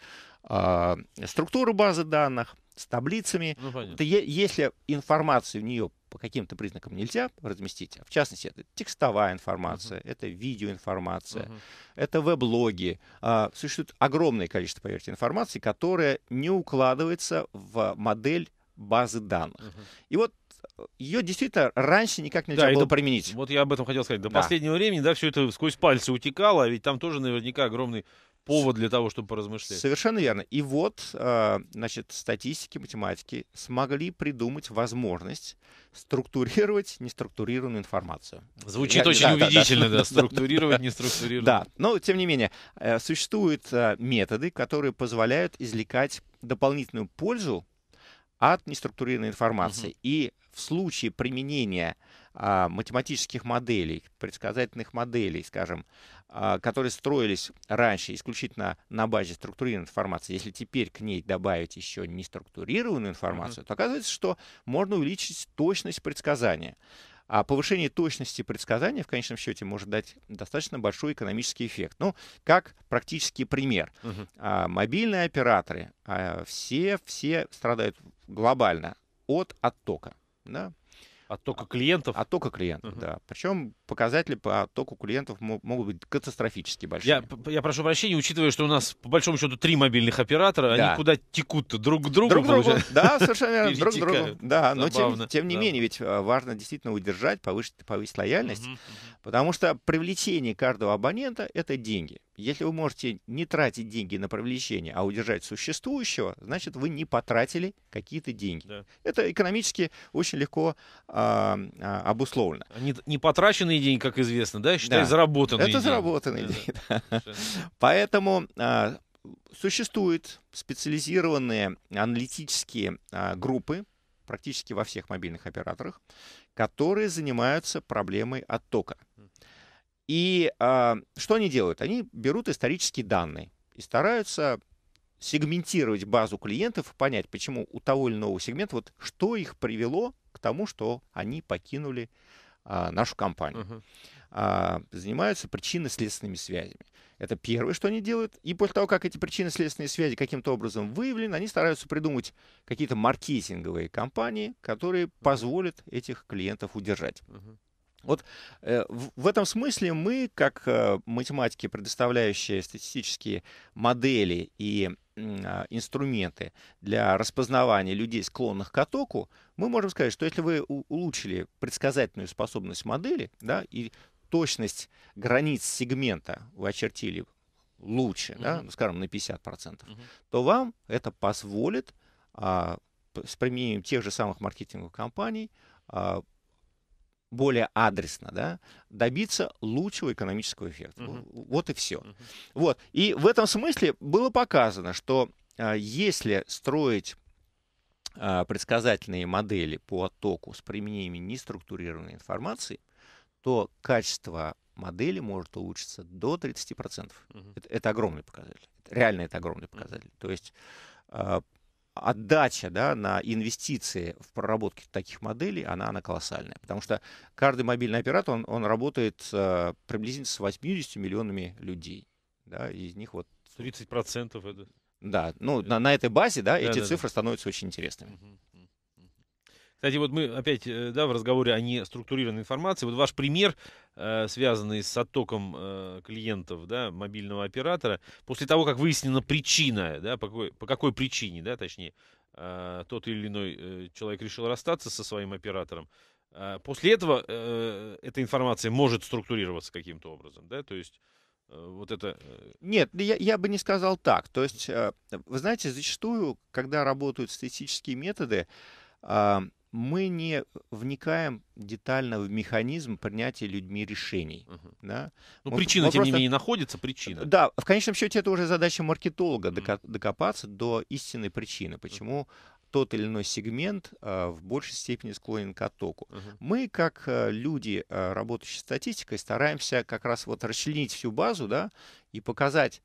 э, структура базы данных с таблицами. Ну, Если информация в нее по каким-то признакам нельзя разместить. А в частности, это текстовая информация, uh-huh. это видеоинформация, uh-huh. это веб-логи. А, существует огромное количество, поверьте, информации, которая не укладывается в модель базы данных. Uh-huh. И вот э, ее действительно раньше никак нельзя да, было это, применить. Вот я об этом хотел сказать. До да. последнего времени, да, все это сквозь пальцы утекало, а ведь там тоже наверняка огромный повод для того, чтобы поразмышлять. Совершенно верно. И вот, а, значит, статистики, математики смогли придумать возможность структурировать неструктурированную информацию. Звучит Я, очень да, убедительно, да, да, да структурировать, да, неструктурировать. Да, но тем не менее, э, существуют э, методы, которые позволяют извлекать дополнительную пользу от неструктурированной информации. Угу. И в случае применения а, математических моделей, предсказательных моделей, скажем, а, которые строились раньше исключительно на базе структурированной информации, если теперь к ней добавить еще неструктурированную информацию, mm-hmm. то оказывается, что можно увеличить точность предсказания. А повышение точности предсказания в конечном счете может дать достаточно большой экономический эффект. Ну, как практический пример. Uh-huh. А, мобильные операторы а, все, все страдают глобально от оттока. Да? Оттока клиентов? Оттока клиентов, угу. да. Причем показатели по оттоку клиентов могут быть катастрофически большие. Я, я прошу прощения, учитывая, что у нас по большому счету три мобильных оператора, да. они куда текут друг к другу. Друг к другу, да, совершенно верно, друг к другу. Да, но тем, не менее, ведь э, важно действительно удержать, повысить, лояльность, потому что привлечение каждого абонента — это деньги. Если вы можете не тратить деньги на привлечение, а удержать существующего, значит, вы не потратили какие-то деньги. Да. Это экономически очень легко а, а, обусловлено. А не, не потраченные деньги, как известно, да, считай, да. заработанные. Это деньги. заработанные да. деньги. Да. Поэтому а, существуют специализированные аналитические а, группы практически во всех мобильных операторах, которые занимаются проблемой оттока. И э, что они делают? Они берут исторические данные и стараются сегментировать базу клиентов и понять, почему у того или иного сегмента, вот что их привело к тому, что они покинули а, нашу компанию. Uh-huh. А, занимаются причинно-следственными связями. Это первое, что они делают. И после того, как эти причинно-следственные связи каким-то образом выявлены, они стараются придумать какие-то маркетинговые кампании, которые позволят этих клиентов удержать. Uh-huh. Вот э, в, в этом смысле мы, как э, математики, предоставляющие статистические модели и э, инструменты для распознавания людей, склонных к оттоку, мы можем сказать, что если вы улучшили предсказательную способность модели да, и точность границ сегмента вы очертили лучше, угу. да, ну, скажем, на 50%, угу. то вам это позволит а, с применением тех же самых маркетинговых компаний а, более адресно да, добиться лучшего экономического эффекта. Uh -huh. Вот и все. Uh -huh. Вот. И в этом смысле было показано, что а, если строить а, предсказательные модели по оттоку с применением неструктурированной информации, то качество модели может улучшиться до 30%. Угу. Uh -huh. Это, это огромный показатель. Реально это огромный показатель. То есть а, отдача да, на инвестиции в проработке таких моделей, она, она колоссальная. Потому что каждый мобильный оператор, он, он работает э, приблизительно с 80 миллионами людей. Да, из них вот... 30% это... Да, ну на, на этой базе да, да, эти да, цифры да. становятся очень интересными. Угу. Кстати, вот мы опять, э, да, в разговоре о неструктурированной информации. Вот ваш пример, э, связанный с оттоком э, клиентов, да, мобильного оператора, после того, как выяснена причина, да, по какой, по какой причине, да, точнее, тот или иной человек решил расстаться со своим оператором, После этого эта информация может структурироваться каким-то образом, да, то есть вот это... Нет, ну, я, я бы не сказал так. То есть, вы знаете, зачастую, когда работают статистические методы, а, мы не вникаем детально в механизм принятия людьми решений. Угу. Да? Ну, мы, причина, мы тем просто... не менее, находится, причина. Да, в конечном счете это уже задача маркетолога угу. докопаться до истинной причины, почему угу. тот или иной сегмент а, в большей степени склонен к оттоку. Угу. Мы, как а, люди, а, работающие статистикой, стараемся как раз вот расчленить всю базу да, и показать,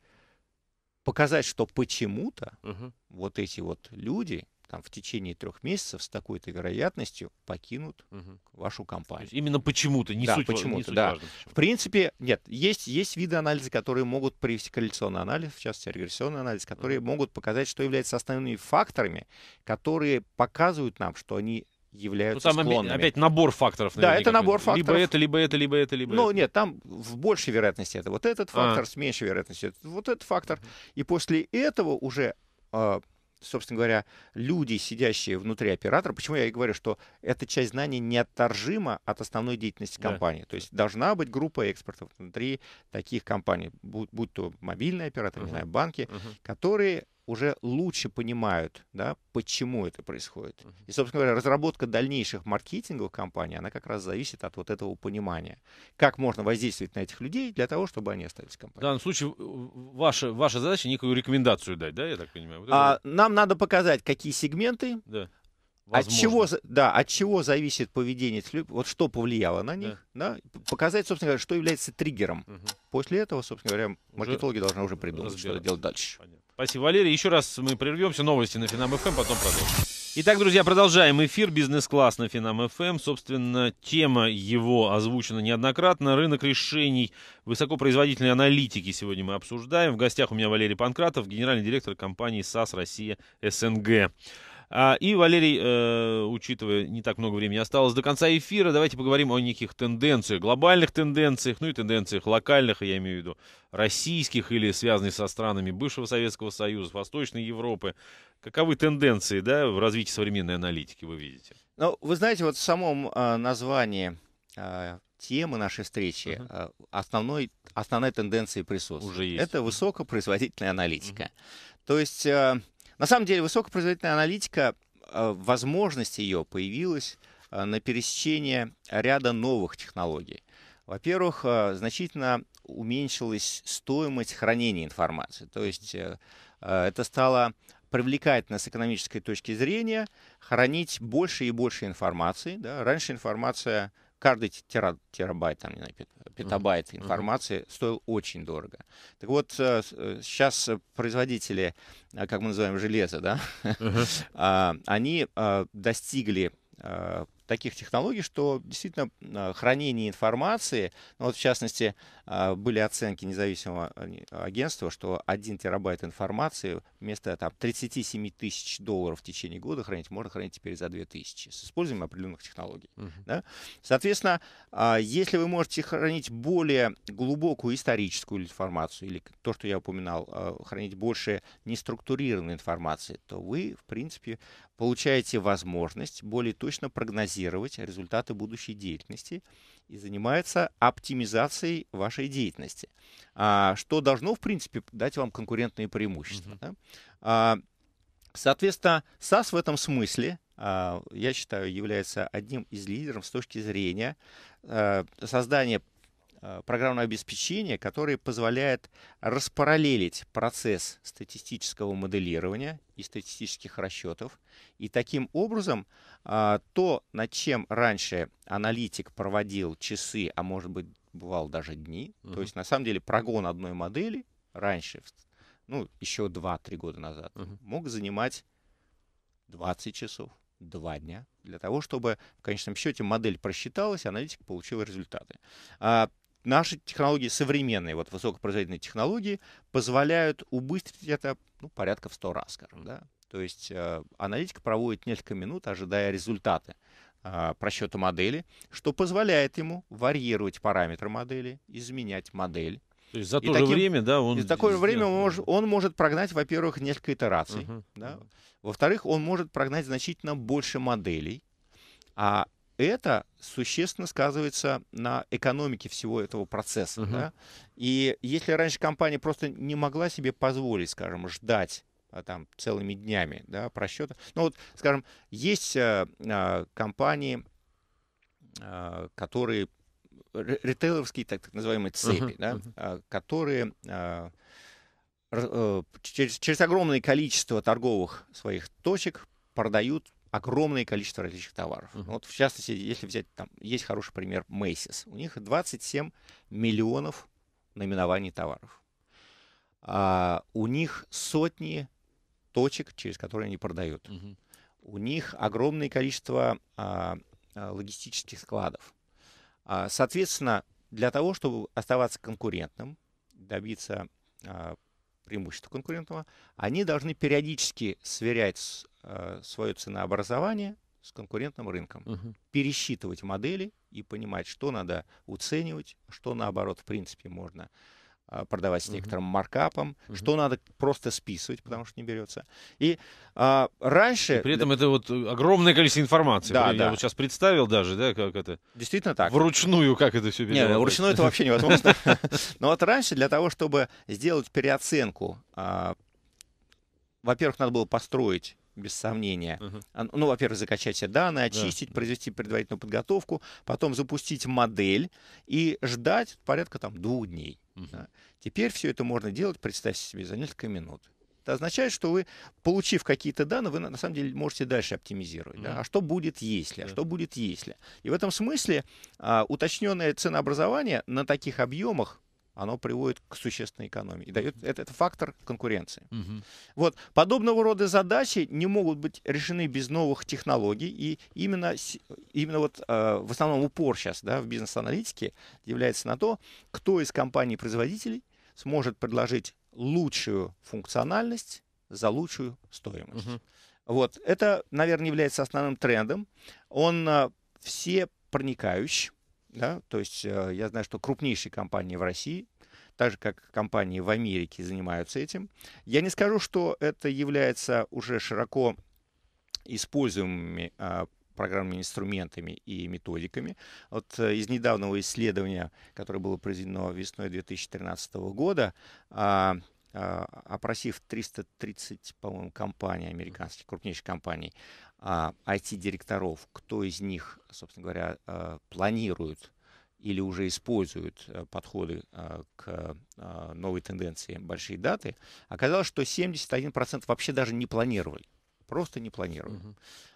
показать, что почему-то угу. вот эти вот люди там, в течение трех месяцев с такой-то вероятностью покинут угу. вашу компанию. именно почему-то, не да, суть почему-то, суть да. Важно, почему. В принципе, нет, есть, есть виды анализа, которые могут привести корреляционный анализ, в частности, регрессионный анализ, которые угу. могут показать, что являются основными факторами, которые показывают нам, что они являются ну, там склонными. опять набор факторов. да, это набор факторов. Либо это, либо это, либо это, либо Ну, это. нет, там в большей вероятности это вот этот а. фактор, а. с меньшей вероятностью это вот этот фактор. И после этого уже э, собственно говоря, люди, сидящие внутри оператора, почему я и говорю, что эта часть знаний неотторжима от основной деятельности компании. Да. То есть должна быть группа экспертов внутри таких компаний, будь, будь то мобильные операторы, uh-huh. не знаю, банки, uh-huh. которые уже лучше понимают, да, почему это происходит. И, собственно говоря, разработка дальнейших маркетинговых компании, она как раз зависит от вот этого понимания. Как можно воздействовать на этих людей для того, чтобы они остались в компании. В данном случае ваша, ваша задача некую рекомендацию дать, да, я так понимаю? Вот а, Нам надо показать, какие сегменты, да. От чего, да, от чего зависит поведение вот что повлияло на них, да. Да, показать, собственно говоря, что является триггером. Угу. После этого, собственно говоря, маркетологи уже должны уже придумать, что делать дальше. Понятно. Спасибо, Валерий. Еще раз мы прервемся. Новости на Финам ФМ, эм, потом продолжим. Итак, друзья, продолжаем эфир «Бизнес-класс» на Финам ФМ. Эм. Собственно, тема его озвучена неоднократно. Рынок решений высокопроизводительной аналитики сегодня мы обсуждаем. В гостях у меня Валерий Панкратов, генеральный директор компании САС Россия СНГ. А, и, Валерий, э, учитывая, не так много времени осталось до конца эфира, давайте поговорим о неких тенденциях, глобальных тенденциях, ну и тенденциях локальных, я имею в виду российских или связанных со странами бывшего Советского Союза, Восточной Европы. Каковы тенденции да, в развитии современной аналитики вы видите? Ну, вы знаете, вот в самом а, названии а, темы нашей встречи uh -huh. основной, основной тенденцией присутствует. Уже есть. Это высокопроизводительная аналитика. Uh -huh. То есть на самом деле высокопроизводительная аналитика, э, возможность ее появилась э, на пересечении ряда новых технологий. Во-первых, э, значительно уменьшилась стоимость хранения информации. То есть это стало привлекательно с экономической точки зрения хранить больше и больше информации. Да? Раньше информация каждый тера, терабайт, там, не знаю, петабайт uh-huh. информации uh-huh. стоил очень дорого. Так вот, э, сейчас э, э, производители, как мы называем, железо, да, uh-huh. они достигли таких технологий, что действительно хранение информации, ну, вот в частности, а, были оценки независимого а, агентства, что 1 терабайт информации вместо там, 37 тысяч долларов в течение года хранить можно хранить теперь за 2 тысячи с использованием определенных технологий. Uh-huh. Да? Соответственно, а, если вы можете хранить более глубокую историческую информацию или то, что я упоминал, хранить больше неструктурированной информации, то вы, в принципе, получаете возможность более точно прогнозировать результаты будущей деятельности и занимается оптимизацией вашей вашей деятельности, а, что должно, в принципе, дать вам конкурентные преимущества. Mm-hmm. Да? А, соответственно, САС в этом смысле, а, я считаю, является одним из лидеров с точки зрения создания программного обеспечения, которое позволяет распараллелить процесс статистического моделирования и статистических расчетов. И таким образом то, над чем раньше аналитик проводил часы, а может быть Бывал даже дни. Uh-huh. То есть, на самом деле, прогон одной модели раньше, ну, еще 2-3 года назад, uh-huh. мог занимать 20 часов, 2 дня, для того, чтобы в конечном счете модель просчиталась, аналитик получил результаты. А наши технологии современные, вот высокопроизводительные технологии, позволяют убыстрить это ну, порядка в 100 раз, скажем, да. То есть э, аналитик проводит несколько минут, ожидая результаты. Uh а, просчета модели, что позволяет ему варьировать параметры модели, изменять модель. То есть за то и же таким, время, да, он... И за такое сделал, время он, может, он может прогнать, во-первых, несколько итераций. Uh-huh. Да? Во-вторых, он может прогнать значительно больше моделей. А это существенно сказывается на экономике всего этого процесса. Uh-huh. Да? И если раньше компания просто не могла себе позволить, скажем, ждать а, там целыми днями, да, просчета. Ну вот, скажем, есть э, а, компании, э, которые ритейлерские так, так называемые цепи, uh-huh, да, uh-huh. которые э, через, через огромное количество торговых своих точек продают огромное количество различных товаров. Uh-huh. Вот в частности, если взять там, есть хороший пример Macy's. У них 27 миллионов наименований товаров. А, у них сотни точек, через которые они продают. Угу. У них огромное количество а, а, логистических складов. А, соответственно, для того, чтобы оставаться конкурентным, добиться а, преимущества конкурентного, они должны периодически сверять а, свое ценообразование с конкурентным рынком, угу. пересчитывать модели и понимать, что надо уценивать, что наоборот, в принципе, можно а, продавать с некоторым uh-huh. маркапом, uh-huh. что надо просто списывать, потому что не берется. И а, раньше... И при этом это вот огромное количество информации. Да, да. я да. вот сейчас представил даже, да, как это... Действительно так. Вручную как это все Нет, вручную это вообще невозможно. Но вот раньше для того, чтобы сделать переоценку, а, во-первых, надо было построить без сомнения. Uh-huh. Ну, во-первых, закачать все данные, очистить, да. произвести предварительную подготовку, потом запустить модель и ждать порядка там двух дней. Uh-huh. Да. Теперь все это можно делать, представьте себе, за несколько минут. Это означает, что вы, получив какие-то данные, вы на самом деле можете дальше оптимизировать. Mm-hmm. Да? А что будет если? Yeah. А что будет если? И в этом смысле а, уточненное ценообразование на таких объемах оно приводит к существенной экономии. И дает, это, это фактор конкуренции. Угу. Вот, подобного рода задачи не могут быть решены без новых технологий. И именно, именно вот, э, в основном упор сейчас да, в бизнес-аналитике является на то, кто из компаний-производителей сможет предложить лучшую функциональность за лучшую стоимость. Угу. Вот, это, наверное, является основным трендом. Он э, все проникающий да, то есть э, я знаю, что крупнейшие компании в России, так же как компании в Америке занимаются этим. Я не скажу, что это является уже широко используемыми а, программными инструментами и методиками. Вот э, из недавнего исследования, которое было произведено весной 2013 года, а, а, опросив 330, по-моему, компаний американских, крупнейших компаний, IT-директоров, а, кто из них, собственно говоря, а, планирует или уже используют э, подходы к новой тенденции большие даты, оказалось, что 71% вообще даже не планировали. Просто не планировали. Угу.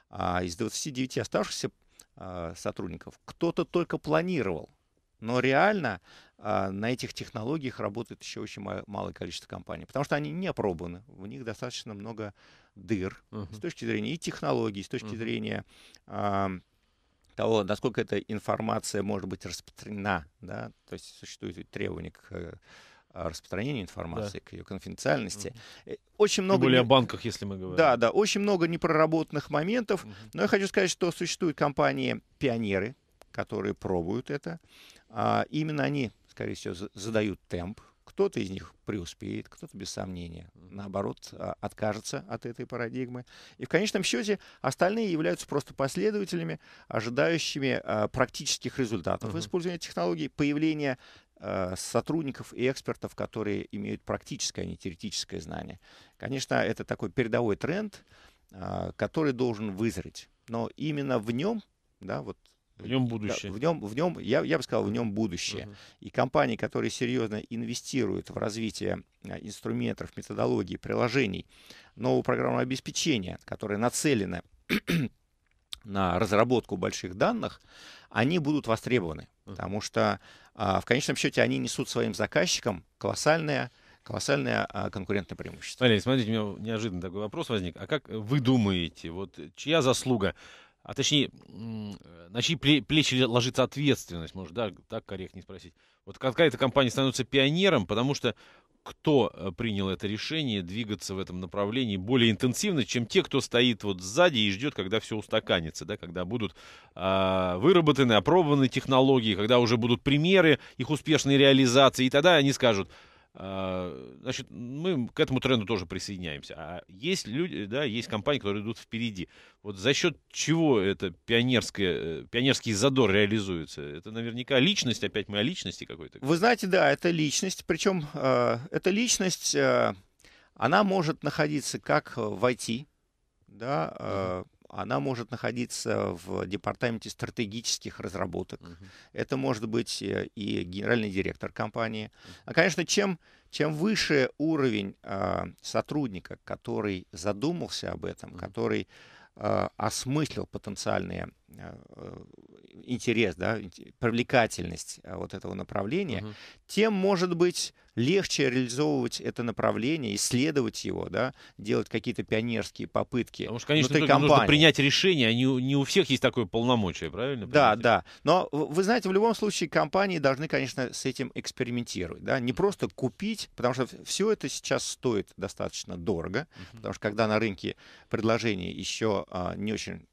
А из 29 оставшихся сотрудников кто-то только планировал, но реально а, на этих технологиях работает еще очень малое количество компаний, потому что они не опробованы, в них достаточно много дыр uh-huh. с точки зрения и технологий, с точки uh-huh. зрения а, того, насколько эта информация может быть распространена, да, то есть существует требование к э, а, распространению информации, да. к ее конфиденциальности. Угу. Очень много... Тем более не... о банках, если мы говорим. Да, да, очень много непроработанных моментов. Угу. Но я хочу сказать, что существуют компании-пионеры, которые пробуют это. А, именно они скорее всего, задают темп. Кто-то из них преуспеет, кто-то, без сомнения, наоборот, а, откажется от этой парадигмы. И в конечном счете остальные являются просто последователями, ожидающими э, практических результатов uh-huh. использования технологий, появления а, сотрудников и экспертов, которые имеют практическое, а не теоретическое знание. Конечно, это такой передовой тренд, который должен вызреть. Но именно в нем да, вот в нем будущее. В нем, в нем я, я бы сказал, в нем будущее. Угу. И компании, которые серьезно инвестируют в развитие а, инструментов, методологий, приложений, нового программного обеспечения, которое нацелено на разработку больших данных, они будут востребованы. Потому что а, в конечном счете они несут своим заказчикам колоссальное колоссальное а, конкурентное преимущество. Смотри, смотрите, у меня неожиданно такой вопрос возник. А как вы думаете, вот чья заслуга а точнее, э, на чьи плечи ложится ответственность, может, да, так корректнее спросить. Вот какая-то компания становится пионером, потому что кто э, принял это решение двигаться в этом направлении более интенсивно, чем те, кто стоит вот сзади и ждет, когда все устаканится, да, когда будут э, выработаны, опробованы технологии, когда уже будут примеры их успешной реализации, и тогда они скажут – а, значит, мы к этому тренду тоже присоединяемся. А есть люди, да, есть компании, которые идут впереди. Вот за счет чего это пионерское, э, пионерский задор реализуется? Это наверняка личность, опять мы о личности какой-то. Вы знаете, да, это личность. Причем э, эта личность, э, она может находиться как в IT, да, э, она может находиться в департаменте стратегических разработок. Угу. Это может быть э, и генеральный директор компании. А, конечно, чем, чем выше уровень а, сотрудника, который задумался об этом, угу. который а, осмыслил потенциальные а, э, интерес, да, привлекательность а, вот этого направления, Uh -huh. тем, может быть, легче реализовывать это направление, исследовать его, да, делать какие-то пионерские попытки. Потому что, конечно, ну, только нужно принять решение, а не, не у всех есть такое полномочие, правильно? Да, понимаете? да. Но вы знаете, в любом случае компании должны, конечно, с этим экспериментировать, да, не просто купить, потому что все это сейчас стоит достаточно дорого, Uh -huh. потому что когда на рынке предложение еще а, не очень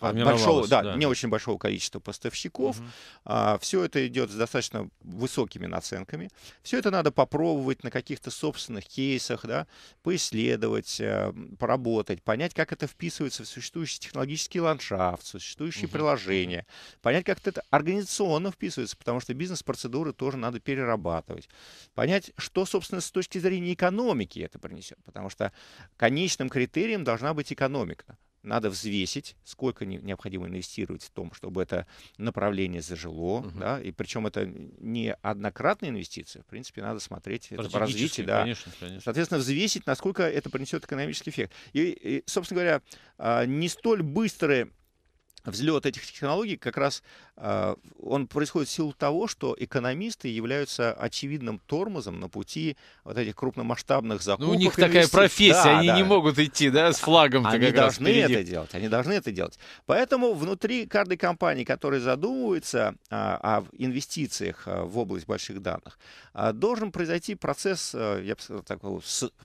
большого, да, да, не очень большого количества поставщиков. Угу. А, все это идет с достаточно высокими наценками. Все это надо попробовать на каких-то собственных кейсах, да, поисследовать, э, поработать, понять, как это вписывается в существующий технологический ландшафт, существующие угу. приложения, понять, как это организационно вписывается, потому что бизнес-процедуры тоже надо перерабатывать, понять, что, собственно, с точки зрения экономики это принесет, потому что конечным критерием должна быть экономика надо взвесить, сколько необходимо инвестировать в том, чтобы это направление зажило, угу. да, и причем это не однократные инвестиции, в принципе, надо смотреть это по развитию, да. Конечно, конечно. Соответственно, взвесить, насколько это принесет экономический эффект. И, и собственно говоря, а, не столь быстрые взлет этих технологий как раз а, он происходит в силу того, что экономисты являются очевидным тормозом на пути вот этих крупномасштабных закупок. Ну, у них такая профессия, да, они да. не могут идти, да, с флагом. Они должны это делать, они должны это делать. Поэтому внутри каждой компании, которая задумывается а, о инвестициях а, в область больших данных, должен произойти процесс, я бы сказал, такого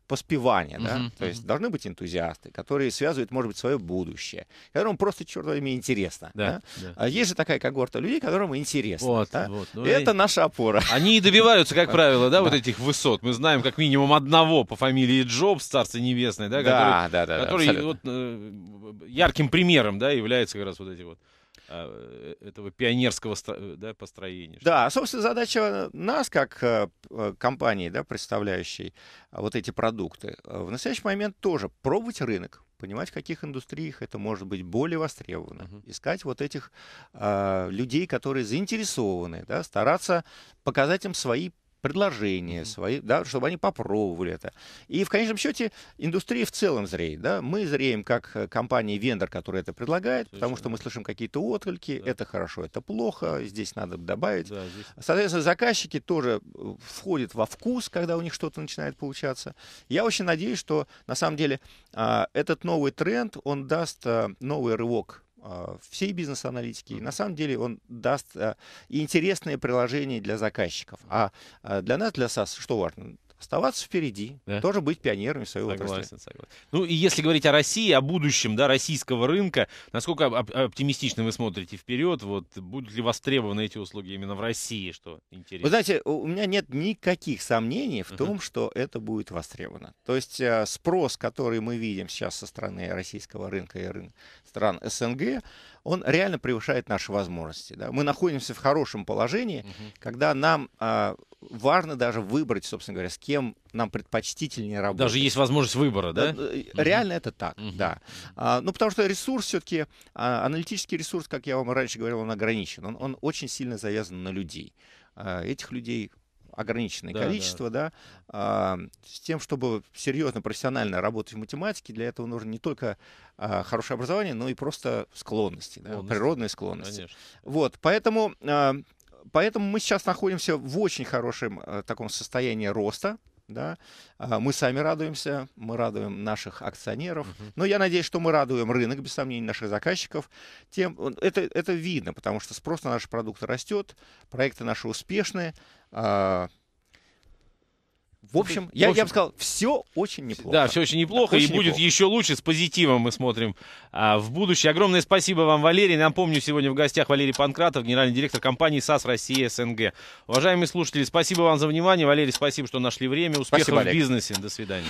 поспевания, да, uh то есть должны быть энтузиасты, которые связывают, может быть, свое будущее, которым просто, черт возьми, интересно. Да, да? Да. Есть же такая когорта спорта, людей, которым интересно. Вот, да? вот, ну, это и... наша опора. Они и добиваются, как правило, да, вот этих высот. Мы знаем как минимум одного по фамилии Джобс, царство небесное, да, который, э, ярким примером, да, является как раз вот эти вот а, э, этого пионерского да, построения. Да, собственно, задача нас, как э, компании, да, представляющей а, вот эти продукты, в настоящий момент тоже пробовать рынок, понимать, в каких индустриях это может быть более востребовано, uh-huh. искать вот этих э, людей, которые заинтересованы, да, стараться показать им свои предложения mm-hmm. свои, да, чтобы они попробовали это. И в конечном счете индустрия в целом зреет. Да? Мы зреем как э, компания вендор, которая это предлагает, Совершенно. потому что мы слышим какие-то отклики, да. это хорошо, это плохо, здесь надо добавить. Да, здесь... А, соответственно, заказчики тоже э, входят во вкус, когда у них что-то начинает получаться. Я очень надеюсь, что на самом деле а, этот новый тренд, он даст э, новый рывок а, всей бизнес-аналитики. И на самом деле он даст э, интересные приложения для заказчиков. А, а для нас, для SaaS, что важно? оставаться впереди, да? тоже быть пионерами своего. согласен, отрасли. Согласен. Ну и если говорить о России, о будущем да, российского рынка, насколько оп- оптимистично вы смотрите вперед, вот будут ли востребованы эти услуги именно в России, что интересно? Вы знаете, у меня нет никаких сомнений в uh-huh. том, что это будет востребовано. То есть э, спрос, который мы видим сейчас со стороны российского рынка и рынка стран СНГ, он реально превышает наши возможности. Да? Мы находимся в хорошем положении, Uh -huh. когда нам а, важно даже выбрать, собственно говоря, с кем нам предпочтительнее работать. Даже есть возможность выбора, да? да uh э, -huh. Реально это так, Uh -huh. да. А, ну, потому что ресурс все-таки, а, аналитический ресурс, как я вам раньше говорил, он ограничен. Он, он очень сильно завязан на людей. А, этих людей ограниченное да, количество, да, да а, с тем, чтобы серьезно, профессионально работать в математике, для этого нужно не только а, хорошее образование, но и просто склонности, да, природные склонности. Конечно. Вот, поэтому а, поэтому мы сейчас находимся в очень хорошем э, таком состоянии роста. Да? Э, мы сами радуемся, мы радуем наших акционеров. Uh-huh. Но я надеюсь, что мы радуем рынок, без сомнений, наших заказчиков. Тем, это, это видно, потому что спрос на наши продукты растет, проекты наши успешные. А, в общем, ну, я, я бы сказал, все очень неплохо. Да, все очень неплохо, очень и будет неплохо. еще лучше. С позитивом мы смотрим а, в будущее. Огромное спасибо вам, Валерий. Напомню, сегодня в гостях Валерий Панкратов, генеральный директор компании САС Россия СНГ. Уважаемые слушатели, спасибо вам за внимание. Валерий, спасибо, что нашли время. Успехов спасибо, в бизнесе. До свидания.